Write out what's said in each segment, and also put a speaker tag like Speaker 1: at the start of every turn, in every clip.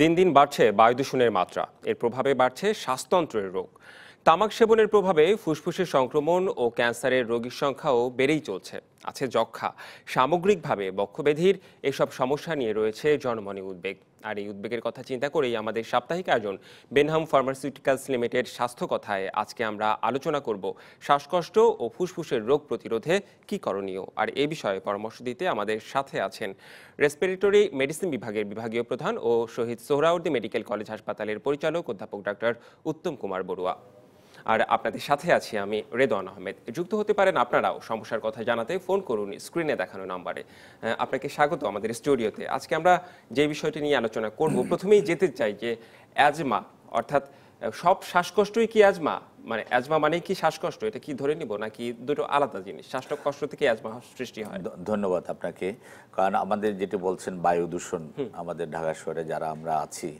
Speaker 1: দিন দিন বাড়ছে বায়ু দূষণের মাত্রা এর প্রভাবে বাড়ছে শ্বাসতন্ত্রের রোগ তামাক সেবনের প্রভাবে ফুসফুসের সংক্রমণ ও ক্যান্সারের রোগীর সংখ্যাও বেড়েই চলছে আছে যক্ষা সামগ্রিকভাবে বক্ষব্যাধির এসব সমস্যা নিয়ে রয়েছে জনমনে উদ্বেগ আর এই উদ্বেগের কথা চিন্তা করেই আমাদের সাপ্তাহিক আয়োজন বেনহাম ফার্মাসিউটিক্যালস লিমিটেড স্বাস্থ্য কথায় আজকে আমরা আলোচনা করব শ্বাসকষ্ট ও ফুসফুসের রোগ প্রতিরোধে কি করণীয় আর এ বিষয়ে পরামর্শ দিতে আমাদের সাথে আছেন রেসপিরেটরি মেডিসিন বিভাগের বিভাগীয় প্রধান ও শহীদ সোহরাওয়ার্দী মেডিকেল কলেজ হাসপাতালের পরিচালক অধ্যাপক ডাক্তার উত্তম কুমার বড়ুয়া আর আপনাদের সাথে আছি আমি রেদওয়ান আহমেদ যুক্ত হতে পারেন আপনারাও সমস্যার কথা জানাতে ফোন করুন স্ক্রিনে দেখানো নাম্বারে আপনাকে স্বাগত আমাদের স্টুডিওতে আজকে আমরা যে বিষয়টি নিয়ে আলোচনা করব প্রথমেই যেতে চাই যে অ্যাজমা অর্থাৎ সব শ্বাসকষ্টই কি অ্যাজমা মানে অ্যাজমা মানে কি শ্বাসকষ্ট এটা কি ধরে নিব নাকি দুটো আলাদা জিনিস শ্বাসকষ্ট থেকে অ্যাজমা সৃষ্টি হয় ধন্যবাদ আপনাকে কারণ আমাদের
Speaker 2: যেটি বলছেন বায়ু দূষণ আমাদের ঢাকা শহরে যারা আমরা আছি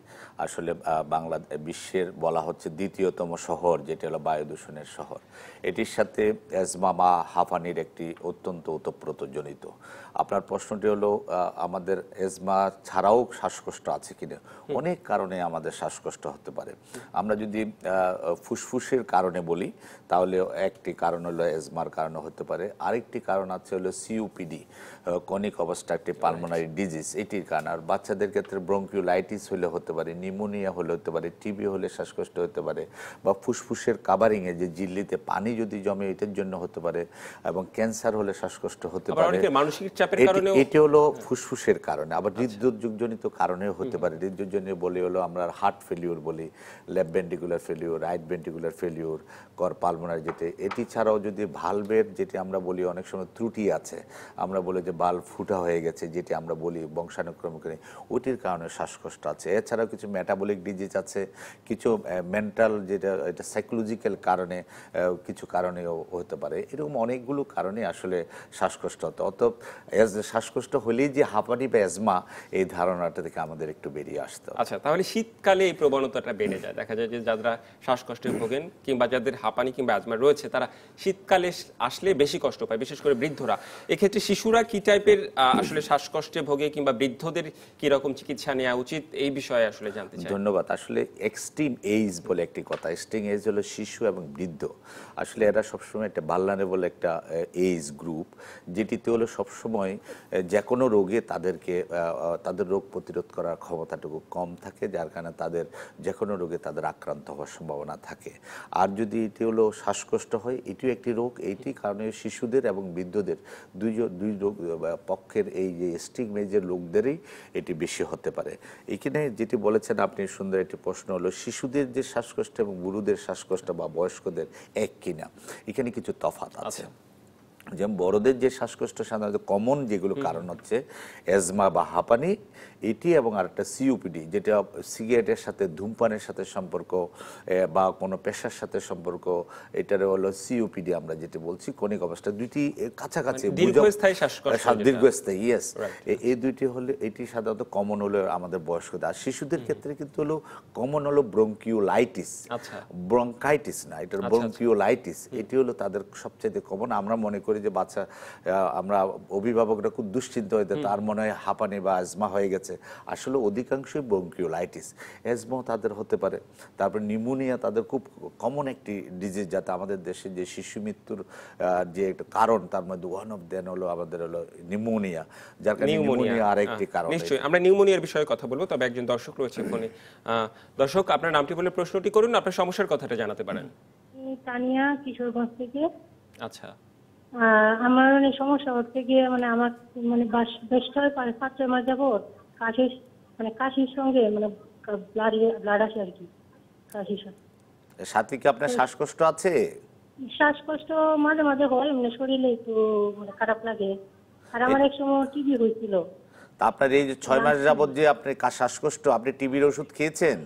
Speaker 2: আসলে বাংলা বিশ্বের বলা হচ্ছে দ্বিতীয়তম শহর যেটি হলো বায়ু দূষণের শহর এটির সাথে অ্যাজমা বা হাঁফানির একটি অত্যন্ত ওতপ্রোত জনিত আপনার প্রশ্নটি হলো আমাদের এজমা ছাড়াও শ্বাসকষ্ট আছে কিনা অনেক কারণে আমাদের শ্বাসকষ্ট হতে পারে আমরা যদি ফুসফুসের কারণে বলি তাহলে একটি কারণ হলো এজমার কারণে হতে পারে আরেকটি কারণ আছে হলো সিউপিডি কনিক অবস্থা একটি পালমোনারি ডিজিজ এটির কারণ আর বাচ্চাদের ক্ষেত্রে ব্রঙ্কিউলাইটিস হলে হতে পারে নিউমোনিয়া হলে হতে পারে টিবি হলে শ্বাসকষ্ট হতে পারে বা ফুসফুসের কাভারিংয়ে যে জিল্লিতে পানি যদি জমে এটার জন্য হতে পারে এবং ক্যান্সার হলে শ্বাসকষ্ট হতে পারে এটি হলো ফুসফুসের কারণে আবার আচ্ছা। হৃদযুগজনিত কারণেও হতে পারে হৃদযুগজনিত বলে হলো আমরা হার্ট ফেলিওর বলি left ventricular failure right ventricular failure cor pulmonary যেতে এটি ছাড়াও যদি ভালভের যেটি আমরা বলি অনেক সময় ত্রুটি আছে আমরা বলি যে বাল ফুটা হয়ে গেছে যেটি আমরা বলি বংশানুক্রমিক ওটির কারণে শ্বাসকষ্ট আছে এছাড়াও কিছু মেটাবলিক ডিজিজ আছে কিছু মেন্টাল যেটা এটা সাইকোলজিক্যাল কারণে কিছু কারণেও হতে পারে এরকম অনেকগুলো কারণে আসলে শ্বাসকষ্ট হতো অত শ্বাসকষ্ট হলেই যে হাঁপানি বা অ্যাজমা এই ধারণাটা থেকে আমাদের একটু বেরিয়ে আসতো
Speaker 1: আচ্ছা তাহলে শীতকালে এই প্রবণতাটা বেড়ে যায় দেখা যায় যে যারা শ্বাসকষ্টে ভোগেন কিংবা যাদের হাঁপানি কিংবা অ্যাজমা রয়েছে তারা শীতকালে আসলে বেশি কষ্ট পায় বিশেষ করে বৃদ্ধরা এক্ষেত্রে শিশুরা কি টাইপের আসলে শ্বাসকষ্টে ভোগে কিংবা বৃদ্ধদের কি রকম চিকিৎসা নেওয়া উচিত এই বিষয়ে আসলে জানতে চাই
Speaker 2: ধন্যবাদ আসলে এক্সট্রিম এইজ বলে একটি কথা এক্সট্রিম এজ হলো শিশু এবং বৃদ্ধ আসলে এরা সবসময় একটা বলে একটা এজ গ্রুপ যেটিতে হলো সবসময় যে কোনো রোগে তাদেরকে তাদের রোগ প্রতিরোধ করার ক্ষমতাটুকু কম থাকে যার কারণে তাদের যে কোনো রোগে তাদের আক্রান্ত হওয়ার সম্ভাবনা থাকে আর যদি এটি হলো শ্বাসকষ্ট হয় এটিও একটি রোগ এইটি কারণে শিশুদের এবং বৃদ্ধদের দুই দুই রোগ পক্ষের এই যে স্টিগমেজের লোকদেরই এটি বেশি হতে পারে এখানে যেটি বলেছেন আপনি সুন্দর একটি প্রশ্ন হলো শিশুদের যে শ্বাসকষ্ট এবং গুরুদের শ্বাসকষ্ট বা বয়স্কদের এক কিনা এখানে কিছু তফাত আছে আচ্ছা। যেমন বড়দের যে শ্বাসকষ্ট সাধারণত কমন যেগুলো কারণ হচ্ছে অ্যাজমা বা হাঁপানি এটি e এবং আর একটা সিউপিডি যেটা সিগারেটের সাথে ধূমপানের সাথে সম্পর্ক বা কোনো পেশার সাথে সম্পর্ক এটার হলো সিউপিডি আমরা যেটা বলছি কনিক অবস্থা দুইটি কাছাকাছি মানে দীর্ঘস্থায়ী ইয়েস হ্যাঁ, এই দুইটি হলে এটি সাধারণত কমন হলো আমাদের বয়স্কদের আর শিশুদের ক্ষেত্রে কিন্তু হলো কমন হলো ব্রঙ্কিওলাইটিস আচ্ছা। ব্রঙ্কাইটিস না এটার ব্রঙ্কিওলাইটিস আচ্ছা, আচ্ছা। এটি হলো তাদের সবচেয়ে কমন আমরা মনে করি করি যে বাচ্চা আমরা অভিভাবকরা খুব দুশ্চিন্ত হইতে তার মনে হয় হাঁপানি বা অ্যাজমা হয়ে গেছে আসলে অধিকাংশই ব্রঙ্কিওলাইটিস অ্যাজমাও তাদের হতে পারে তারপরে নিউমোনিয়া তাদের খুব কমন একটি ডিজিজ যাতে আমাদের দেশে যে শিশু মৃত্যুর যে একটা কারণ তার মধ্যে ওয়ান অফ দেন হলো আমাদের হলো নিউমোনিয়া যার কারণে নিউমোনিয়া আরেকটি কারণ নিশ্চয়ই
Speaker 1: আমরা নিউমোনিয়ার বিষয়ে কথা বলবো তবে একজন দর্শক রয়েছে ফোনে দর্শক আপনার নামটি বলে প্রশ্নটি করুন আপনার সমস্যার কথাটা জানাতে পারেন
Speaker 3: তানিয়া কিশোরগঞ্জ থেকে আচ্ছা আমার অনেক মানে সমস্যা হচ্ছে গিয়ে মানে আমার মানে বেশ হয় পাঁচ ছয় মাস যাবৎ কাশির মানে কাশির সঙ্গে মানে ব্লাড ব্লাড আসে আর কি কাশির সাথে
Speaker 2: সাথে কি আপনার শ্বাসকষ্ট আছে
Speaker 3: শ্বাসকষ্ট মাঝে মাঝে হয় মানে শরীরে একটু মানে খারাপ লাগে আর আমার এক সময় টিবি হয়েছিল
Speaker 2: তা আপনার এই যে ছয় মাস যাবত যে আপনার শ্বাসকষ্ট আপনি টিবির ওষুধ খেয়েছেন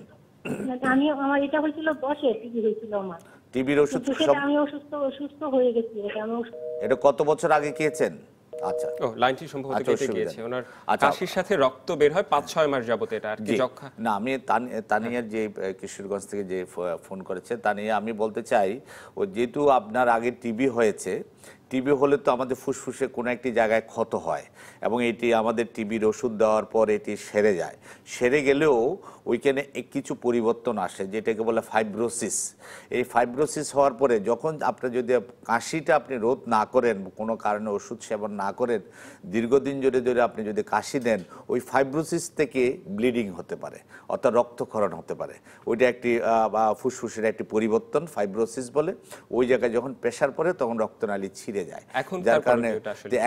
Speaker 3: আমি আমার এটা হয়েছিল বসে টিবি হয়েছিল আমার
Speaker 2: টিবির ওষুধ আমি
Speaker 3: অসুস্থ অসুস্থ হয়ে গেছি
Speaker 2: এটা কত বছর আগে খেয়েছেন আচ্ছা ও লাইনটি সম্ভবত আচ্ছা, কেটে গিয়েছে ওনার আচ্ছা। কাশির
Speaker 1: সাথে রক্ত বের হয় পাঁচ ছয় মাস যাবত এটা আর কি যক্ষা
Speaker 2: না আমি হ্যাঁ।
Speaker 1: তানিয়ার যে কিশোরগঞ্জ
Speaker 2: থেকে যে ফোন করেছে তানিয়া আমি বলতে চাই ও যেহেতু আপনার আগে টিবি হয়েছে টিবি হলে তো আমাদের ফুসফুসে কোনো একটি জায়গায় ক্ষত হয় এবং এটি আমাদের টিবির ওষুধ দেওয়ার পর এটি সেরে যায় সেরে গেলেও ওইখানে কিছু পরিবর্তন আসে যেটাকে বলে ফাইব্রোসিস এই ফাইব্রোসিস হওয়ার পরে যখন আপনি যদি কাশিটা আপনি রোধ না করেন কোনো কারণে ওষুধ সেবন না করেন দীর্ঘদিন জুড়ে ধরে আপনি যদি কাশি দেন ওই ফাইব্রোসিস থেকে ব্লিডিং হতে পারে অর্থাৎ রক্তক্ষরণ হতে পারে ওইটা একটি ফুসফুসের একটি পরিবর্তন ফাইব্রোসিস বলে ওই জায়গায় যখন প্রেশার পড়ে তখন রক্তনালী ছিঁড়ে যায় যার কারণে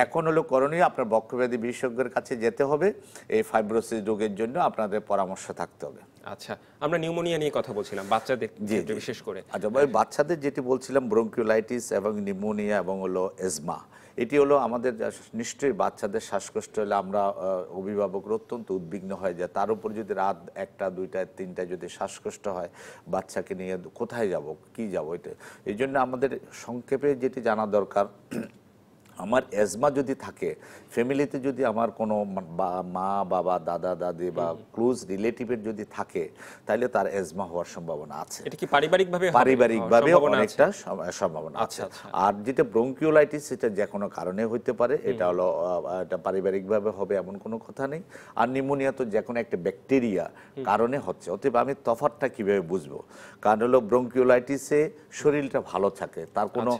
Speaker 2: এখন হলো করণীয় আপনার বক্ষব্যাধি বিশেষজ্ঞের কাছে যেতে হবে এই ফাইব্রোসিস রোগের জন্য আপনাদের পরামর্শ থাকতে হবে
Speaker 1: আচ্ছা আমরা নিউমোনিয়া নিয়ে কথা বলছিলাম বাচ্চাদের বিশেষ করে আচ্ছা বাচ্চাদের যেটি বলছিলাম ব্রঙ্কিউলাইটিস এবং নিউমোনিয়া
Speaker 2: এবং হলো এজমা এটি হলো আমাদের নিশ্চয়ই বাচ্চাদের শ্বাসকষ্ট হলে আমরা অভিভাবকরা অত্যন্ত উদ্বিগ্ন হয় যে তার উপর যদি রাত একটা দুইটায় তিনটায় যদি শ্বাসকষ্ট হয় বাচ্চাকে নিয়ে কোথায় যাব কি যাব এটা এই জন্য আমাদের সংক্ষেপে যেটি জানা দরকার আমার অ্যাজমা যদি থাকে ফ্যামিলিতে যদি আমার কোনো মা বাবা দাদা দাদি বা ক্লোজ রিলেটিভের যদি থাকে তাহলে তার অ্যাজমা হওয়ার সম্ভাবনা আছে এটা কি
Speaker 1: পারিবারিকভাবে পারিবারিকভাবে অনেকটা সম্ভাবনা আছে আচ্ছা, আচ্ছা।
Speaker 2: আর যেটা ব্রঙ্কিওলাইটিস সেটা যে কোনো কারণে হইতে পারে এটা হলো এটা পারিবারিকভাবে হবে এমন কোনো কথা নেই আর নিউমোনিয়া তো যে কোনো একটা ব্যাকটেরিয়া কারণে হচ্ছে অতএব আমি তফাতটা কিভাবে বুঝবো কারণ হলো ব্রঙ্কিওলাইটিসে শরীরটা ভালো থাকে তার কোনো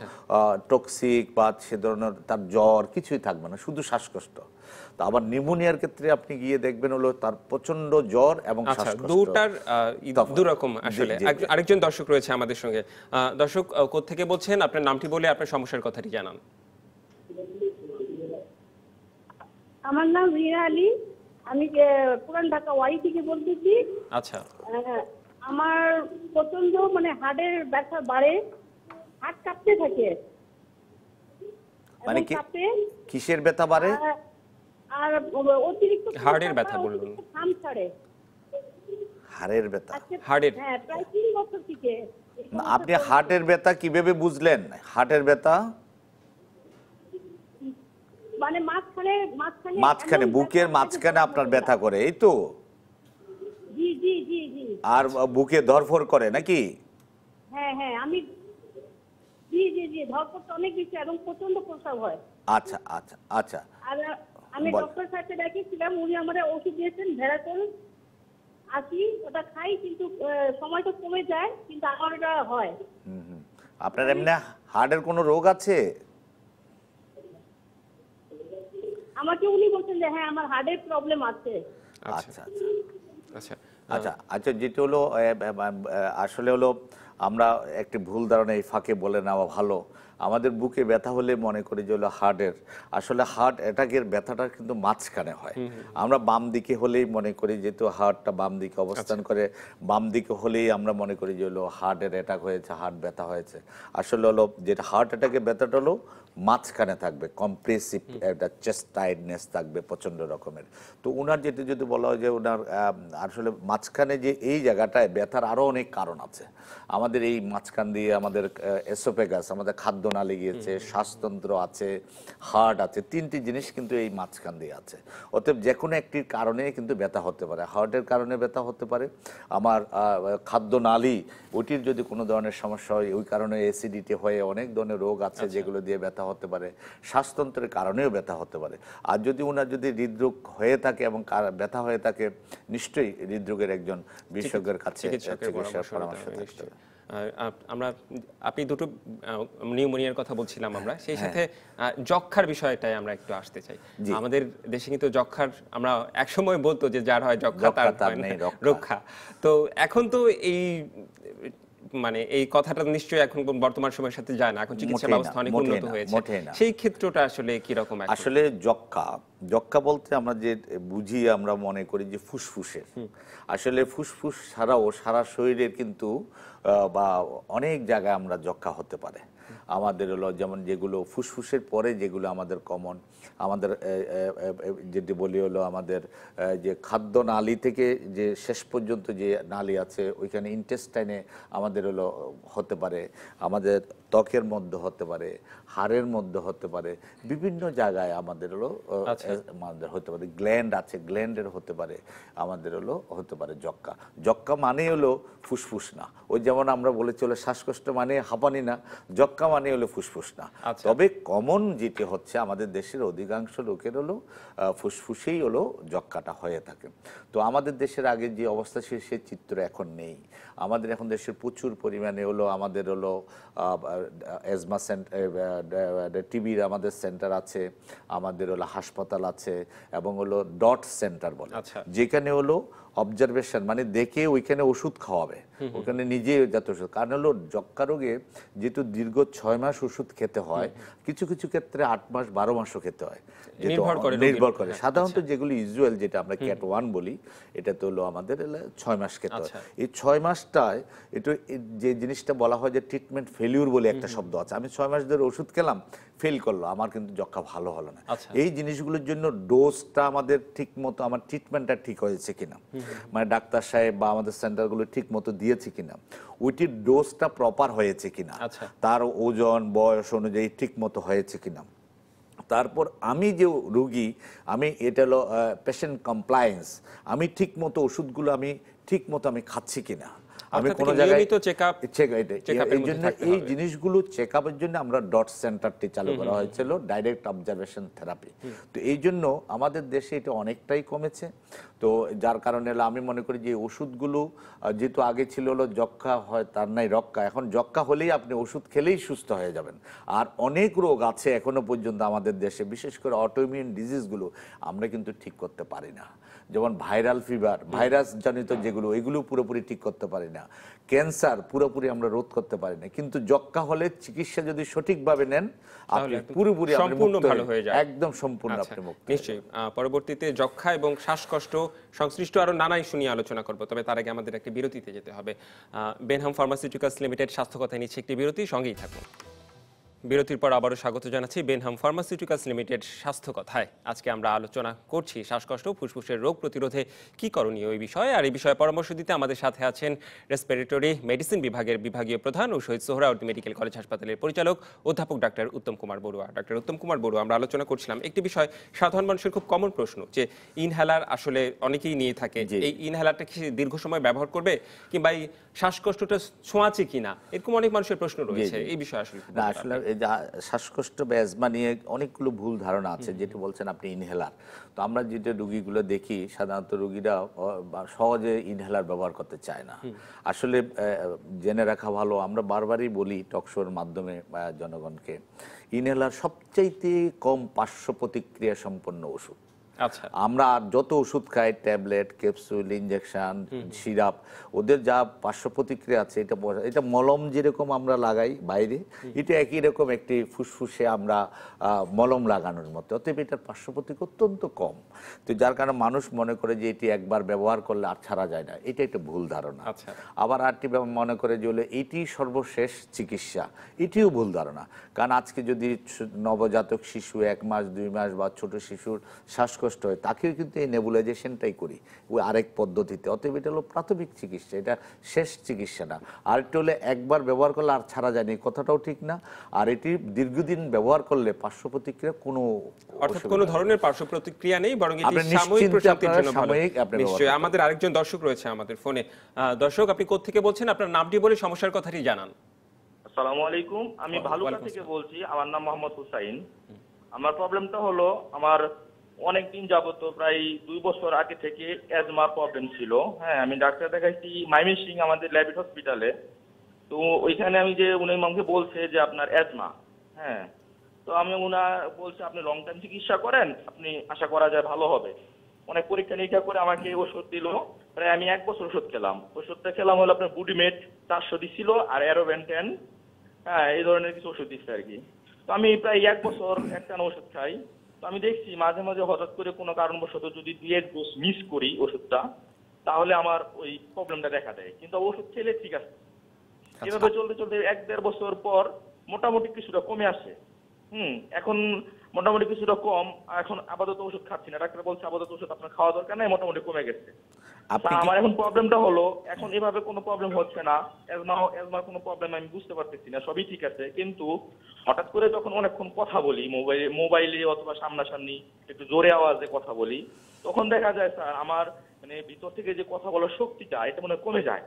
Speaker 2: টক্সিক আচ্ছা। বা সে ধরনের তার জ্বর কিছুই থাকবে না শুধু শ্বাসকষ্ট তো আবার নিউমোনিয়ার ক্ষেত্রে আপনি গিয়ে দেখবেন হলো তার প্রচন্ড জ্বর এবং আচ্ছা,
Speaker 1: আরেকজন দর্শক রয়েছে আমাদের সঙ্গে দর্শক থেকে বলছেন আপনার নামটি বলে আপনার সমস্যার কথাটি জানান
Speaker 3: আমার নাম রিয়া আলী আমি পুরান ঢাকা ওয়াই থেকে বলতেছি আচ্ছা হ্যাঁ, আমার প্রচন্ড মানে হাড়ের ব্যথা বাড়ে হাত কাঁপতে থাকে
Speaker 2: মানে কিসের ব্যথা বাড়ে
Speaker 3: আর অতিরিক্ত হাড়ের ব্যথা ছাড়ে
Speaker 2: হাড়ের ব্যথা আচ্ছা, হাড়ের
Speaker 3: হ্যাঁ প্রায় 3 বছর থেকে আপনি
Speaker 2: ব্যথা কিভাবে বুঝলেন হাটের ব্যথা
Speaker 3: মানে মাঝখানে মাঝখানে মাঝখানে বুকের মাঝখানে
Speaker 2: আপনার ব্যথা করে এই তো
Speaker 3: জি জি জি জি
Speaker 2: আর বুকে ধরফর করে নাকি
Speaker 3: হ্যাঁ হ্যাঁ আমি জি জি জি ধরপড়টা অনেক বেশি এবং প্রচন্ড প্রস্রাব হয়
Speaker 2: আচ্ছা আচ্ছা আচ্ছা
Speaker 3: আর আমি ডক্টর সাহেবকে দেখিয়েছিলাম উনি আমাদের ওষুধ দিয়েছেন ভেরাকল আসি ওটা খাই কিন্তু সময়টা কমে যায় কিন্তু আমার হয়
Speaker 2: আপনার এমনি হার্টের কোনো রোগ আছে
Speaker 3: আমাকে উনি বলছেন যে হ্যাঁ আমার হার্টের প্রবলেম আছে
Speaker 2: আচ্ছা আচ্ছা আচ্ছা আচ্ছা, আচ্ছা, আচ্ছা যেটা হলো আসলে হলো আমরা একটি ভুল ধারণা এই ফাঁকে বলে নেওয়া ভালো আমাদের বুকে ব্যথা হলে মনে করি যে হলো হার্টের আসলে হার্ট অ্যাটাকের ব্যথাটা কিন্তু মাঝখানে হয় আমরা বাম দিকে হলেই মনে করি যেহেতু হার্টটা বাম দিকে অবস্থান আচ্ছা। করে বাম দিকে হলেই আমরা মনে করি যে হলো হার্টের অ্যাটাক হয়েছে হার্ট ব্যথা হয়েছে আসলে হলো যেটা হার্ট অ্যাটাকের ব্যথাটা হলো মাঝখানে থাকবে কম্প্রেসিভ একটা চেস্ট থাকবে প্রচণ্ড রকমের তো ওনার যেটি যদি বলা হয় যে ওনার আসলে মাঝখানে যে এই জায়গাটায় ব্যথার আরও অনেক কারণ আছে আমাদের এই মাঝখান দিয়ে আমাদের এসোপেগাস আমাদের নালি গিয়েছে শ্বাসতন্ত্র আছে হার্ট আছে তিনটি জিনিস কিন্তু এই মাঝখান দিয়ে আছে অতএব যে কোনো একটির কারণে কিন্তু ব্যথা হতে পারে হার্টের কারণে ব্যথা হতে পারে আমার নালি ওটির যদি কোনো ধরনের সমস্যা হয় ওই কারণে অ্যাসিডিটি হয়ে অনেক ধরনের রোগ আছে আচ্ছা। যেগুলো দিয়ে ব্যথা ব্যথা হতে পারে শ্বাসতন্ত্রের কারণেও ব্যথা হতে পারে আর যদি ওনার যদি হৃদরোগ হয়ে থাকে এবং ব্যথা হয়ে থাকে নিশ্চয়ই হৃদরোগের একজন বিশেষজ্ঞের কাছে চিকিৎসার পরামর্শ
Speaker 1: থাকতে আমরা আপনি দুটো নিউমোনিয়ার কথা বলছিলাম আমরা হ্যাঁ, সেই হ্যাঁ। সাথে যক্ষার বিষয়টাই আমরা একটু আসতে চাই আমাদের দেশে কিন্তু যক্ষার আমরা একসময় বলতো যে যার হয় যক্ষা তার রক্ষা তো এখন তো এই মানে এই কথাটা নিশ্চয়ই এখন বর্তমান সময়ের সাথে যায় না এখন চিকিৎসা ব্যবস্থা অনেক উন্নত হয়েছে সেই ক্ষেত্রটা আসলে কি রকম
Speaker 2: আসলে যক্ষা যক্ষা বলতে আমরা যে বুঝি আমরা মনে করি যে ফুসফুসের আসলে ফুসফুস ছাড়াও সারা শরীরের কিন্তু বা অনেক জায়গায় আমরা যক্ষা হতে পারে আমাদের হলো যেমন যেগুলো ফুসফুসের পরে যেগুলো আমাদের কমন আমাদের যেটি বলি হলো আমাদের যে খাদ্য নালী থেকে যে শেষ পর্যন্ত যে নালী আছে ওইখানে ইন্টেস্টাইনে আমাদের হলো হতে পারে আমাদের ত্বকের মধ্যে হতে পারে হাড়ের মধ্যে হতে পারে বিভিন্ন জায়গায় আমাদের হলো আচ্ছা। আমাদের হতে পারে গ্ল্যান্ড আছে গ্ল্যান্ডের হতে পারে আমাদের হলো হতে পারে যক্কা যক্কা মানে হলো ফুসফুস না ওই যেমন আমরা বলে চলে শ্বাসকষ্ট মানে হাঁপানি না যক্কা যক্কা মানে হলো ফুসফুস না আচ্ছা। তবে কমন যেটি হচ্ছে আমাদের দেশের অধিকাংশ লোকের হলো ফুসফুসেই হলো যক্কাটা হয়ে থাকে তো আমাদের দেশের আগে যে অবস্থা ছিল সে চিত্র এখন নেই আমাদের এখন দেশের প্রচুর পরিমাণে হলো আমাদের হলো এজমা সেন্টার টিবির আমাদের সেন্টার আছে আমাদের হলো হাসপাতাল আছে এবং হলো ডট সেন্টার বলে আচ্ছা। যেখানে হলো অবজারভেশন মানে দেখে ওইখানে ওষুধ খাওয়াবে ওখানে নিজে যাতে ওষুধ কারণ হলো যক্ষা রোগে যেহেতু দীর্ঘ ছয় মাস ওষুধ খেতে হয় কিছু কিছু ক্ষেত্রে আট মাস বারো মাসও খেতে হয় নির্ভর করে হ্যাঁ, সাধারণত আচ্ছা। ইউজুয়াল যেটা আমরা ক্যাট ওয়ান বলি এটা তো হলো আমাদের ছয় মাস খেতে হয় আচ্ছা। এই ছয় মাসটায় যে জিনিসটা বলা হয় যে ট্রিটমেন্ট ফেলিউর বলে একটা শব্দ আছে আমি ছয় মাস ধরে ওষুধ খেলাম ফেল করলো আমার কিন্তু যক্ষা ভালো হলো না আচ্ছা। এই জিনিসগুলোর জন্য ডোজটা আমাদের ঠিক মতো আমার ট্রিটমেন্টটা ঠিক হয়েছে কিনা মানে ডাক্তার সাহেব বা আমাদের সেন্টারগুলো ঠিক মতো দিয়েছে কিনা ওইটির ডোজটা প্রপার হয়েছে কিনা আচ্ছা। তার ওজন বয়স অনুযায়ী ঠিক মতো হয়েছে কিনা তারপর আমি যে রুগী আমি এটা হলো পেশেন্ট কমপ্লায়েন্স আমি ঠিক মতো ওষুধগুলো আমি ঠিক মতো আমি খাচ্ছি কিনা আমি কোনো জায়গায়
Speaker 1: চেকআপ এই জন্য এই
Speaker 2: জিনিসগুলো চেকআপের জন্য আমরা ডট সেন্টারটি চালু করা হয়েছিল ডাইরেক্ট অবজারভেশন থেরাপি তো এই জন্য আমাদের দেশে এটা অনেকটাই কমেছে তো যার কারণে আমি মনে করি যে ওষুধগুলো যেহেতু আগে ছিল হলো যক্ষা হয় তার নাই রক্ষা এখন যক্ষা হলেই আপনি ওষুধ খেলেই সুস্থ হয়ে যাবেন আর অনেক রোগ আছে এখনো পর্যন্ত আমাদের দেশে বিশেষ করে অটোমিউন ডিজিজগুলো আমরা কিন্তু ঠিক করতে পারি না যেমন ভাইরাল ফিভার ভাইরাস জনিত যেগুলো এগুলো পুরোপুরি ঠিক করতে পারি না ক্যান্সার পুরোপুরি আমরা রোধ করতে পারি না কিন্তু যক্ষা হলে চিকিৎসা যদি সঠিকভাবে নেন আপনি পুরোপুরি সম্পূর্ণ ভালো হয়ে যায় একদম সম্পূর্ণ আচ্ছা, আপনি মুক্ত
Speaker 1: নিশ্চয়ই পরবর্তীতে যক্ষা এবং শ্বাসকষ্ট সংশ্লিষ্ট আরো নানাই শুনিয়ে আলোচনা করব তবে তার আগে আমাদের বিরতিতে যেতে হবে বেনহাম ফার্মাসিউটিক্যালস লিমিটেড স্বাস্থ্য কথা নিচ্ছে একটি বিরতি সঙ্গেই থাকুন বিরতির পর আবারও স্বাগত জানাচ্ছি বেনহাম ফার্মাসিউটিক্যালস লিমিটেড স্বাস্থ্য কথায় আজকে আমরা আলোচনা করছি শ্বাসকষ্ট ফুসফুসের রোগ প্রতিরোধে কি করণীয় এই বিষয়ে আর এই বিষয়ে পরামর্শ দিতে আমাদের সাথে আছেন রেসপিরেটরি মেডিসিন বিভাগের বিভাগীয় প্রধান ও শহীদ সোহরাওয়ার্দী মেডিকেল কলেজ হাসপাতালের পরিচালক অধ্যাপক ডাক্তার উত্তম কুমার বড়ুয়া ডাক্তার উত্তম কুমার বড়ুয়া আমরা আলোচনা করছিলাম একটি বিষয় সাধারণ মানুষের খুব কমন প্রশ্ন যে ইনহেলার আসলে অনেকেই নিয়ে থাকে যে এই ইনহেলারটা কি দীর্ঘ সময় ব্যবহার করবে কিংবা এই শ্বাসকষ্টটা ছোঁয়াচে কিনা এরকম অনেক মানুষের প্রশ্ন রয়েছে এই বিষয়ে আসলে আসলে এই যে
Speaker 2: শ্বাসকষ্ট বা অ্যাজমা নিয়ে অনেকগুলো ভুল ধারণা আছে যেটি বলছেন আপনি ইনহেলার তো আমরা যেটা রুগীগুলো দেখি সাধারণত রুগীরা সহজে ইনহেলার ব্যবহার করতে চায় না আসলে জেনে রাখা ভালো আমরা বারবারই বলি টকশোর মাধ্যমে জনগণকে ইনহেলার সবচাইতে কম পার্শ্ব প্রতিক্রিয়া সম্পন্ন ওষুধ আচ্ছা। আমরা আর যত ওষুধ খাই ট্যাবলেট ক্যাপসুল ইঞ্জেকশন সিরাপ ওদের যা পার্শ্ব প্রতিক্রিয়া আছে এটা এটা মলম যেরকম আমরা লাগাই বাইরে এটা একই রকম একটি ফুসফুসে আমরা মলম লাগানোর মতো অতএব এটার পার্শ্ব প্রতিক্রিয়া অত্যন্ত কম তো যার কারণে মানুষ মনে করে যে এটি একবার ব্যবহার করলে আর ছাড়া যায় না এটা একটা ভুল ধারণা আচ্ছা। আবার আরটি মনে করে যে হলে এটি সর্বশেষ চিকিৎসা এটিও ভুল ধারণা কারণ আজকে যদি নবজাতক শিশু এক মাস দুই মাস বা ছোট শিশুর শ্বাস শ্বাসকষ্ট হয় তাকেও কিন্তু এই নেবুলাইজেশনটাই করি ওই আরেক পদ্ধতিতে অতএব এটা হলো প্রাথমিক চিকিৎসা এটা শেষ চিকিৎসা না আর এটা হলে একবার ব্যবহার করলে আর ছাড়া যায়নি কথাটাও ঠিক না আর এটি দীর্ঘদিন ব্যবহার করলে পার্শ্ব প্রতিক্রিয়া কোনো অর্থাৎ কোনো
Speaker 1: ধরনের পার্শ্ব প্রতিক্রিয়া নেই বরং নিশ্চয়ই আমাদের আরেকজন দর্শক রয়েছে আমাদের ফোনে দর্শক আপনি কোথেকে বলছেন আপনার নামটি বলে সমস্যার কথাটি জানান
Speaker 4: আসসালামু আলাইকুম আমি ভালুকা থেকে বলছি আমার নাম মোহাম্মদ হুসাইন আমার প্রবলেমটা হলো আমার অনেকদিন যাবত প্রায় দুই বছর আগে থেকে অ্যাজমা প্রবলেম ছিল হ্যাঁ আমি ডাক্তার দেখাইছি মাইমিন সিং আমাদের ল্যাবিট হসপিটালে তো ওইখানে আমি যে উনি আমাকে বলছে যে আপনার অ্যাজমা হ্যাঁ তো আমি উনার বলছে আপনি লং টাইম চিকিৎসা করেন আপনি আশা করা যায় ভালো হবে অনেক পরীক্ষা নিরীক্ষা করে আমাকে ওষুধ দিল প্রায় আমি এক বছর ওষুধ খেলাম ওষুধটা খেলাম হলো আপনার বুডিমেট চারশো দিছিল আর অ্যারোভেন্টেন হ্যাঁ এই ধরনের কিছু ওষুধ দিচ্ছে আর কি তো আমি প্রায় এক বছর একটা ওষুধ খাই আমি দেখছি মাঝে মাঝে হঠাৎ করে কোনো কারণবশত যদি দুই এক ডোজ মিস করি ওষুধটা তাহলে আমার ওই প্রবলেমটা দেখা দেয় কিন্তু ওষুধ খেলে ঠিক আছে আচ্ছা। এভাবে চলতে চলতে এক দেড় বছর পর মোটামুটি কিছুটা কমে আসে হুম এখন মোটামুটি কিছুটা কম এখন আপাতত ওষুধ খাচ্ছি না ডাক্তার বলছে আপাতত ওষুধ আপনার খাওয়া দরকার নাই মোটামুটি কমে গেছে আমার এখন প্রবলেমটা হলো এখন এভাবে কোনো প্রবলেম হচ্ছে না এজমা এজমার কোনো প্রবলেম আমি বুঝতে পারতেছি না সবই ঠিক আছে কিন্তু হঠাৎ করে যখন অনেকক্ষণ কথা বলি মোবাইলে মোবাইলে অথবা সামনাসামনি একটু জোরে আওয়াজে কথা বলি তখন দেখা যায় স্যার আমার মানে ভিতর থেকে যে কথা বলার শক্তিটা এটা মনে কমে যায়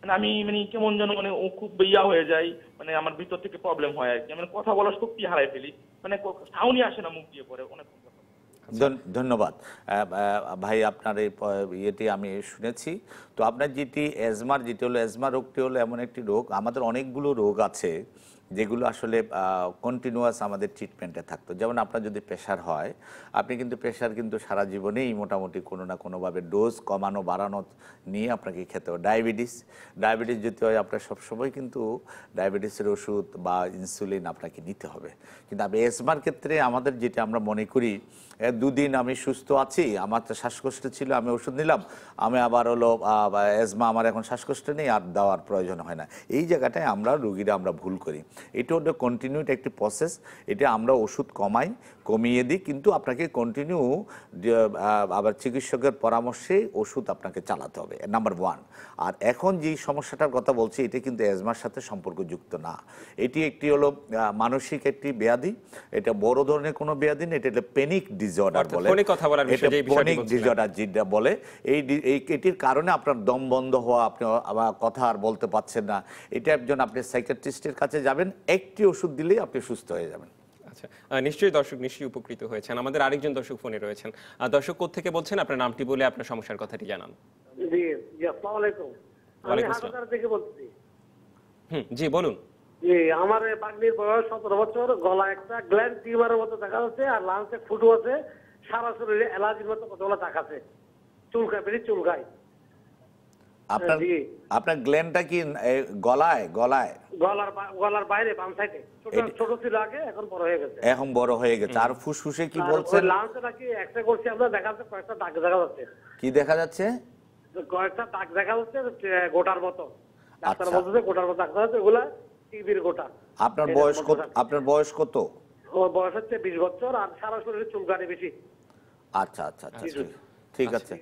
Speaker 4: মানে আমি মানে কেমন যেন মানে খুব ইয়া হয়ে যায় মানে আমার ভিতর থেকে প্রবলেম হয় আর কি মানে কথা বলার শক্তি হারাই ফেলি মানে সাউনি আসে না মুখ দিয়ে পরে অনেক
Speaker 2: ধন্যবাদ ভাই আপনার এই ইয়েটি আমি শুনেছি তো আপনার যেটি এজমার যেটি হলো এজমা রোগটি হলো এমন একটি রোগ আমাদের অনেকগুলো রোগ আছে যেগুলো আসলে কন্টিনিউয়াস আমাদের ট্রিটমেন্টে থাকতো যেমন আপনার যদি প্রেশার হয় আপনি কিন্তু প্রেশার কিন্তু সারা জীবনেই মোটামুটি কোনো না কোনোভাবে ডোজ কমানো বাড়ানো নিয়ে আপনাকে খেতে হবে ডায়াবেটিস ডায়াবেটিস যদি হয় আপনার সবসময় কিন্তু ডায়াবেটিসের ওষুধ বা ইনসুলিন আপনাকে নিতে হবে কিন্তু আমি এসমার ক্ষেত্রে আমাদের যেটা আমরা মনে করি দুদিন আমি সুস্থ আছি আমার তো শ্বাসকষ্ট ছিল আমি ওষুধ নিলাম আমি আবার হলো এজমা আমার এখন শ্বাসকষ্ট নেই আর দেওয়ার প্রয়োজন হয় না এই জায়গাটায় আমরা রুগীরা আমরা ভুল করি এটা হলো কন্টিনিউড একটি প্রসেস এটা আমরা ওষুধ কমাই কমিয়ে দিই কিন্তু আপনাকে কন্টিনিউ আবার চিকিৎসকের পরামর্শে ওষুধ আপনাকে চালাতে হবে নাম্বার ওয়ান আর এখন যে সমস্যাটার কথা বলছি এটি কিন্তু অ্যাজমার সাথে সম্পর্কযুক্ত না এটি একটি হলো মানসিক একটি ব্যাধি এটা বড় ধরনের কোনো ব্যাধি না এটা হলো পেনিক ডিজর্ডার বলে পেনিক ডিজর্ডার যেটা বলে এই এটির কারণে আপনার দম বন্ধ হওয়া আপনি কথা আর বলতে পারছেন না এটা একজন আপনি সাইকেট্রিস্টের কাছে যাবেন একটি ওষুধ দিলেই আপনি সুস্থ হয়ে যাবেন
Speaker 1: আচ্ছা নিশ্চয়ই দর্শক নিশ্চয়ই উপকৃত হয়েছেন আমাদের আরেকজন দর্শক ফোনে রয়েছেন দর্শক থেকে বলছেন আপনার নামটি বলে আপনার সমস্যার কথাটি জানান জি বলুন
Speaker 4: জি আমার বয়স সতেরো বছর গলা একটা গ্ল্যান্ড টিউমারের মতো দেখা যাচ্ছে আর লাঞ্চে আছে সারা শরীরে অ্যালার্জির মতো কতগুলো দেখাচ্ছে বেরিয়ে চুলকায়
Speaker 2: আপনার আপনার কি গলায় গলায়
Speaker 4: গলার গলার বাইরে বাম সাইডে ছোট ছিল আগে এখন বড় হয়ে গেছে
Speaker 2: এখন বড় হয়ে গেছে আর ফুসফুসে কি বলছেন লাংসে
Speaker 4: নাকি এক্সরে করছি আমরা দেখা যাচ্ছে কয়েকটা দাগ দেখা যাচ্ছে
Speaker 2: কি দেখা যাচ্ছে
Speaker 4: কয়েকটা দাগ দেখা যাচ্ছে গোটার মতো আচ্ছা। ডাক্তার বলতেছে গোটার মতো ডাক্তার আছে ওগুলা টিভির গোটা
Speaker 2: আপনার বয়স কত আপনার বয়স কত
Speaker 4: বয়স হচ্ছে 20 বছর আর সারা শরীরে চুলকানি বেশি
Speaker 2: আচ্ছা আচ্ছা আচ্ছা, আচ্ছা। ঠিক আছে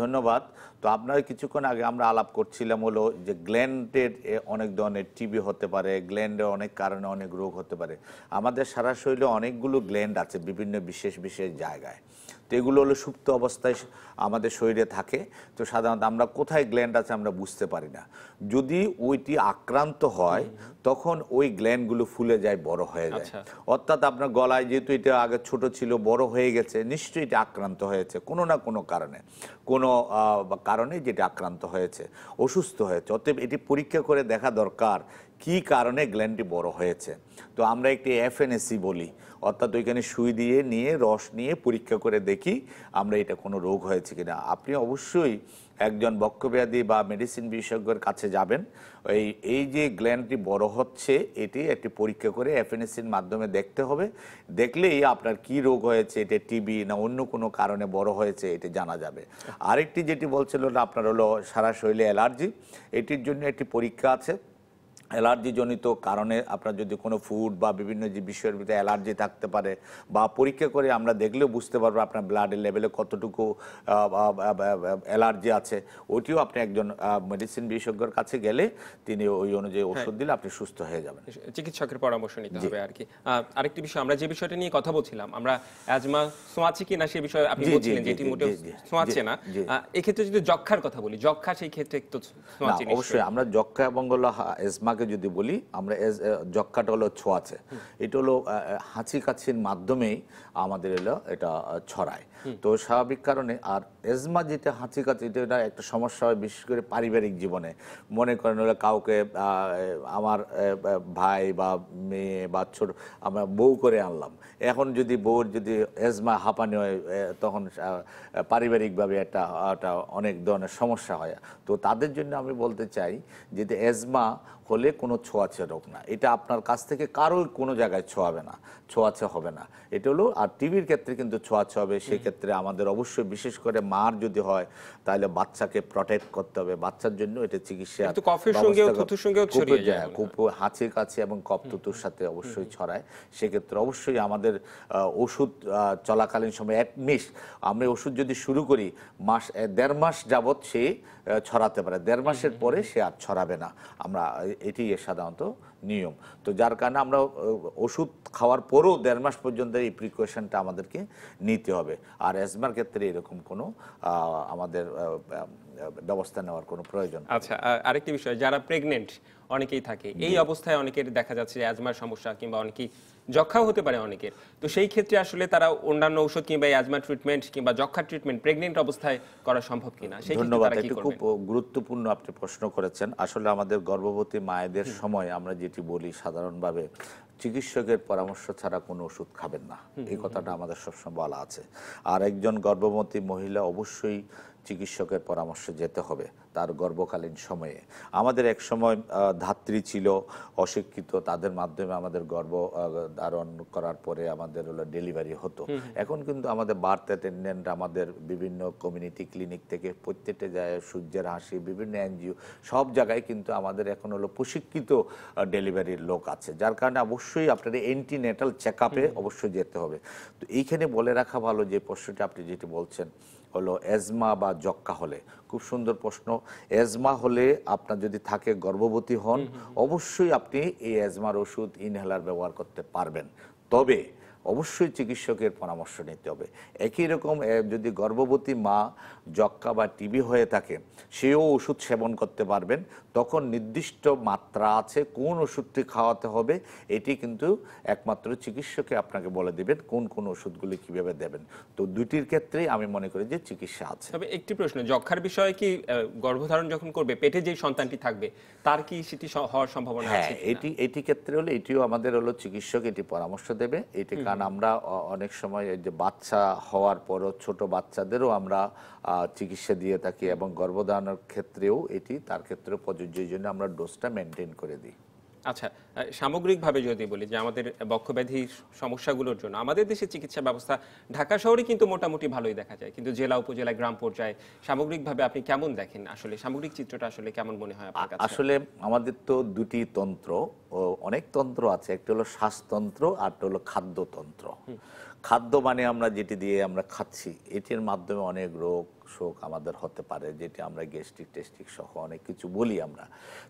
Speaker 2: ধন্যবাদ তো আপনার কিছুক্ষণ আগে আমরা আলাপ করছিলাম হলো যে গ্ল্যান্ডের অনেক ধরনের টিবি হতে পারে গ্ল্যান্ডের অনেক কারণে অনেক রোগ হতে পারে আমাদের সারা শরীরে অনেকগুলো গ্ল্যান্ড আছে বিভিন্ন বিশেষ বিশেষ জায়গায় তো এগুলো হলো সুপ্ত অবস্থায় আমাদের শরীরে থাকে তো সাধারণত আমরা কোথায় গ্ল্যান্ড আছে আমরা বুঝতে পারি না যদি ওইটি আক্রান্ত হয় তখন ওই গ্ল্যান্ডগুলো ফুলে যায় বড় হয়ে যায় আচ্ছা। অর্থাৎ আপনার গলায় যেহেতু এটা আগে ছোট ছিল বড় হয়ে গেছে নিশ্চয়ই এটা আক্রান্ত হয়েছে কোনো না কোনো কারণে কোনো কারণে যেটা আক্রান্ত হয়েছে অসুস্থ হয়েছে অতএব এটি পরীক্ষা করে দেখা দরকার কি কারণে গ্ল্যান্ডটি বড় হয়েছে তো আমরা একটি এফএনএসি বলি অর্থাৎ ওইখানে সুই দিয়ে নিয়ে রস নিয়ে পরীক্ষা করে দেখি আমরা এটা কোনো রোগ হয়েছে কিনা আপনি অবশ্যই একজন বক্ষব্যাধি বা মেডিসিন বিশেষজ্ঞের কাছে যাবেন এই এই যে গ্ল্যান্ডটি বড় হচ্ছে এটি একটি পরীক্ষা করে অ্যাফেনেসিন মাধ্যমে দেখতে হবে দেখলেই আপনার কি রোগ হয়েছে এটা টিবি না অন্য কোনো কারণে বড় হয়েছে এটি জানা যাবে আরেকটি যেটি বলছিল আপনার হলো সারা শরীরে অ্যালার্জি এটির জন্য একটি পরীক্ষা আছে অ্যালার্জিজনিত কারণে আপনার যদি কোনো ফুড বা বিভিন্ন যে বিষয়ের ভিতরে অ্যালার্জি থাকতে পারে বা পরীক্ষা করে আমরা দেখলেও বুঝতে পারবো আপনার ব্লাডের লেভেলে কতটুকু অ্যালার্জি আছে ওটিও আপনি একজন মেডিসিন বিশেষজ্ঞের কাছে গেলে তিনি ওই অনুযায়ী হ্যাঁ। ওষুধ দিলে আপনি সুস্থ হয়ে যাবেন
Speaker 1: চিকিৎসকের পরামর্শ নিতে হবে আর কি আরেকটি বিষয় আমরা যে বিষয়টা নিয়ে কথা বলছিলাম আমরা অ্যাজমা সোঁয়াছে কি না সে বিষয়ে আপনি বলছিলেন যে এটি মোটেও সোঁয়াছে না এক্ষেত্রে যদি যক্ষার কথা বলি যক্ষা সেই ক্ষেত্রে একটু অবশ্যই
Speaker 2: আমরা যক্ষা এবং অ্যাজমা আপনাকে যদি বলি আমরা যক্ষাটা হলো ছোঁয়াছে এটা হলো হাঁচি কাছির মাধ্যমেই আমাদের এলো এটা ছড়ায় তো স্বাভাবিক কারণে আর এজমা যেটা হাঁচি কাছি এটা একটা সমস্যা হয় বিশেষ করে পারিবারিক জীবনে মনে করেন হলো কাউকে আমার ভাই বা মেয়ে ছোট আমরা বউ করে আনলাম এখন যদি বউর যদি এজমা হাঁপানি হয় তখন পারিবারিকভাবে একটা অনেক ধরনের সমস্যা হয় তো তাদের জন্য আমি বলতে চাই যে এজমা হলে কোনো ছোঁয়াচে রোগ না এটা আপনার কাছ থেকে কারোর কোনো জায়গায় ছোঁয়াবে না ছোঁয়াচে হবে না এটা হলো আর টিভির ক্ষেত্রে কিন্তু ছোঁয়াচে হবে সেক্ষেত্রে আমাদের অবশ্যই বিশেষ করে মার যদি হয় তাহলে বাচ্চাকে প্রোটেক্ট করতে হবে বাচ্চার জন্য এটা চিকিৎসা কফের হ্যাঁ, হাঁচি কাছে এবং কপ থুতুর সাথে অবশ্যই ছড়ায় সেক্ষেত্রে অবশ্যই আমাদের ওষুধ চলাকালীন সময় অ্যাটমিস্ট আমরা ওষুধ যদি শুরু করি মাস দেড় মাস যাবৎ সে ছড়াতে পারে দেড় মাসের পরে সে আর ছড়াবে না আমরা এটি সাধারণত নিয়ম তো যার কারণে আমরা ওষুধ খাওয়ার পরও দেড় মাস পর্যন্ত এই প্রিকশনটা আমাদেরকে নিতে হবে আর অ্যাজমার ক্ষেত্রে এরকম কোনো আমাদের ব্যবস্থা নেওয়ার কোনো প্রয়োজন
Speaker 1: আচ্ছা আরেকটি বিষয় যারা প্রেগনেন্ট অনেকেই থাকে এই অবস্থায় অনেকের দেখা যাচ্ছে অ্যাজমার সমস্যা কিংবা অনেকেই যক্ষাও হতে পারে অনেকের তো সেই ক্ষেত্রে আসলে তারা অন্যান্য ঔষধ কিংবা অ্যাজমা ট্রিটমেন্ট কিংবা যক্ষা ট্রিটমেন্ট প্রেগনেন্ট অবস্থায় করা সম্ভব কিনা সেই ধন্যবাদ খুব
Speaker 2: গুরুত্বপূর্ণ আপনি প্রশ্ন করেছেন আসলে আমাদের গর্ভবতী মায়েদের সময় আমরা যে যেটি বলি সাধারণভাবে চিকিৎসকের পরামর্শ ছাড়া কোনো ওষুধ খাবেন না এই কথাটা আমাদের সবসময় বলা আছে আর একজন গর্ভবতী মহিলা অবশ্যই চিকিৎসকের পরামর্শে যেতে হবে তার গর্ভকালীন সময়ে আমাদের এক সময় ধাত্রী ছিল অশিক্ষিত তাদের মাধ্যমে আমাদের গর্ভ ধারণ করার পরে আমাদের হলো ডেলিভারি হতো এখন কিন্তু আমাদের বার্থ অ্যাটেন্ডেন্ট আমাদের বিভিন্ন কমিউনিটি ক্লিনিক থেকে প্রত্যেকটা জায়গায় সূর্যের হাসি বিভিন্ন এনজিও সব জায়গায় কিন্তু আমাদের এখন হলো প্রশিক্ষিত ডেলিভারির লোক আছে যার কারণে অবশ্যই আপনার এন্টিনেটাল চেক আপে অবশ্যই যেতে হবে তো এইখানে বলে রাখা ভালো যে প্রশ্নটি আপনি যেটি বলছেন হলো এজমা বা যক্কা হলে খুব সুন্দর প্রশ্ন এজমা হলে আপনার যদি থাকে গর্ভবতী হন অবশ্যই আপনি এই এজমার ওষুধ ইনহেলার ব্যবহার করতে পারবেন তবে অবশ্যই চিকিৎসকের পরামর্শ নিতে হবে একই রকম যদি গর্ভবতী মা যক্কা বা টিবি হয়ে থাকে সেও ওষুধ সেবন করতে পারবেন তখন নির্দিষ্ট মাত্রা আছে কোন ওষুধটি খাওয়াতে হবে এটি কিন্তু একমাত্র চিকিৎসকে আপনাকে বলে দেবেন কোন কোন ওষুধগুলি কিভাবে দেবেন তো দুইটির ক্ষেত্রে আমি মনে করি যে চিকিৎসা আছে
Speaker 1: তবে একটি প্রশ্ন যক্ষার বিষয়ে কি গর্ভধারণ যখন করবে পেটে যে সন্তানটি থাকবে তার কি সেটি হওয়ার সম্ভাবনা হ্যাঁ এটি
Speaker 2: এটি ক্ষেত্রে হলে এটিও আমাদের হলো চিকিৎসক এটি পরামর্শ দেবে এটি কারণ আমরা অনেক সময় যে বাচ্চা হওয়ার পরও ছোট বাচ্চাদেরও আমরা চিকিৎসা দিয়ে থাকি এবং গর্ভধারণের ক্ষেত্রেও এটি তার ক্ষেত্রে প্রযোজ্য জন্য আমরা ডোজটা
Speaker 1: মেনটেন করে দিই আচ্ছা সামগ্রিকভাবে যদি বলি যে আমাদের বক্ষব্যাধি সমস্যাগুলোর জন্য আমাদের দেশে চিকিৎসা ব্যবস্থা ঢাকা শহরে কিন্তু মোটামুটি ভালোই দেখা যায় কিন্তু জেলা উপজেলায় গ্রাম পর্যায়ে সামগ্রিকভাবে আপনি কেমন দেখেন আসলে সামগ্রিক চিত্রটা আসলে কেমন মনে হয় আপনার আসলে
Speaker 2: আমাদের তো দুটি তন্ত্র ও অনেক তন্ত্র আছে একটা হলো শ্বাসতন্ত্র আর হলো খাদ্যতন্ত্র খাদ্য মানে আমরা যেটি দিয়ে আমরা খাচ্ছি এটির মাধ্যমে অনেক রোগ শোক আমাদের হতে পারে যেটি আমরা গ্যাস্ট্রিক টেস্টিক সহ অনেক কিছু বলি আমরা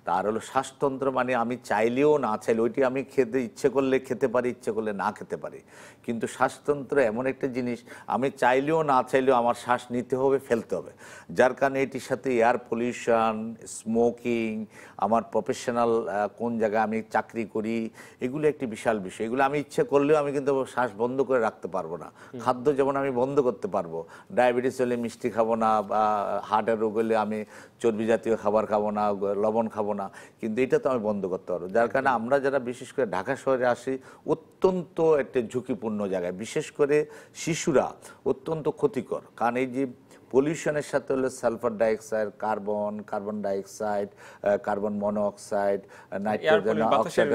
Speaker 2: তার হলো শ্বাসতন্ত্র মানে আমি চাইলেও না চাইলে ওইটি আমি খেতে ইচ্ছে করলে খেতে পারি ইচ্ছে করলে না খেতে পারি কিন্তু শ্বাসতন্ত্র এমন একটা জিনিস আমি চাইলেও না চাইলেও আমার শ্বাস নিতে হবে ফেলতে হবে যার কারণে এটির সাথে এয়ার পলিউশন স্মোকিং আমার প্রফেশনাল কোন জায়গায় আমি চাকরি করি এগুলো একটি বিশাল বিষয় এগুলো আমি ইচ্ছে করলেও আমি কিন্তু শ্বাস বন্ধ করে রাখতে পারবো না খাদ্য যেমন আমি বন্ধ করতে পারবো ডায়াবেটিস হলে মিষ্টি খাবো খাবো না বা হার্টের রোগ হলে আমি চর্বি জাতীয় খাবার খাবো না লবণ খাবো না কিন্তু এটা তো আমি বন্ধ করতে পারবো যার কারণে আমরা যারা বিশেষ করে ঢাকা শহরে আসি অত্যন্ত একটা ঝুঁকিপূর্ণ জায়গায় বিশেষ করে শিশুরা অত্যন্ত ক্ষতিকর কারণ এই যে পলিউশনের সাথে হলো sulphur dioxide carbon carbon dioxide carbon monoxide nitrogen oxide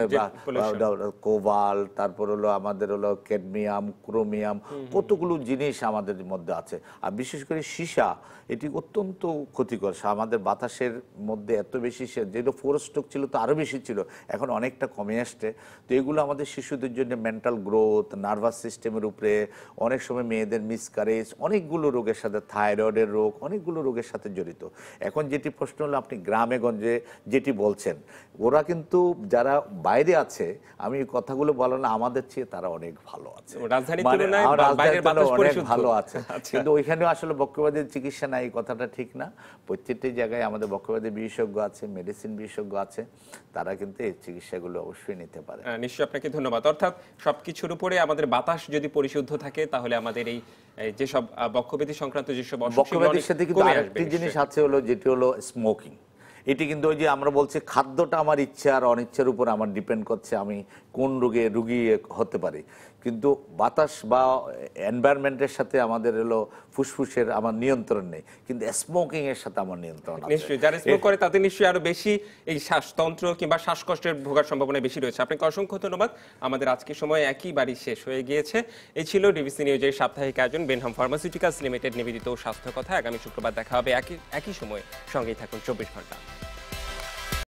Speaker 2: cobalt তারপর হলো আমাদের হলো ক্যাডমিয়াম ক্রোমিয়াম কতগুলো জিনিস আমাদের মধ্যে আছে আর বিশেষ করে সীসা এটি অত্যন্ত ক্ষতিকর আমাদের বাতাসের মধ্যে এত বেশি যেটা ফোর স্ট্রোক ছিল তো আরও বেশি ছিল এখন অনেকটা কমে আসছে তো এগুলো আমাদের শিশুদের জন্য মেন্টাল গ্রোথ নার্ভাস সিস্টেমের উপরে অনেক সময় মেয়েদের মিসকারেজ অনেকগুলো রোগের সাথে থাইরয়েড থাইরয়েডের রোগ অনেকগুলো রোগের সাথে জড়িত এখন যেটি প্রশ্ন হলো আপনি গ্রামে গঞ্জে যেটি বলছেন ওরা কিন্তু যারা বাইরে আছে আমি কথাগুলো বলো না আমাদের চেয়ে তারা অনেক ভালো
Speaker 1: আছে মানে অনেক ভালো আছে আচ্ছা। কিন্তু
Speaker 2: ওইখানে আসলে বক্ষবাদের চিকিৎসা নাই কথাটা ঠিক না প্রত্যেকটি জায়গায় আমাদের বক্ষবাদের বিশেষজ্ঞ আছে মেডিসিন বিশেষজ্ঞ আছে তারা কিন্তু এই চিকিৎসাগুলো অবশ্যই নিতে পারে
Speaker 1: নিশ্চয়ই আপনাকে ধন্যবাদ অর্থাৎ সবকিছুর উপরে আমাদের বাতাস যদি পরিশুদ্ধ থাকে তাহলে আমাদের এই যেসব বক্ষব্যাধি সংক্রান্ত যেসব বক্ষব্যাধির সাথে কিন্তু আরেকটি জিনিস
Speaker 2: আছে হলো যেটি হলো স্মোকিং এটি কিন্তু ওই যে আমরা বলছি খাদ্যটা আমার ইচ্ছা আর অনিচ্ছার উপর আমার ডিপেন্ড করছে আমি কোন রোগে রুগী হতে পারি কিন্তু বাতাস বা এনভায়রনমেন্টের সাথে আমাদের এলো ফুসফুসের আমার নিয়ন্ত্রণ নেই কিন্তু স্মোকিং এর সাথে আমার নিয়ন্ত্রণ নিশ্চয়ই যারা স্মোক
Speaker 1: করে তাদের নিশ্চয়ই আরো বেশি এই শ্বাসতন্ত্র কিংবা শ্বাসকষ্টের ভোগার সম্ভাবনা বেশি রয়েছে আপনাকে অসংখ্য ধন্যবাদ আমাদের আজকের সময় একই বাড়ি শেষ হয়ে গিয়েছে এই ছিল ডিবিসি নিউজের সাপ্তাহিক আয়োজন বেনহাম ফার্মাসিউটিক্যালস লিমিটেড নিবেদিত স্বাস্থ্য কথা আগামী শুক্রবার দেখা হবে একই একই সময় সঙ্গেই থাকুন চব্বিশ ঘন্টা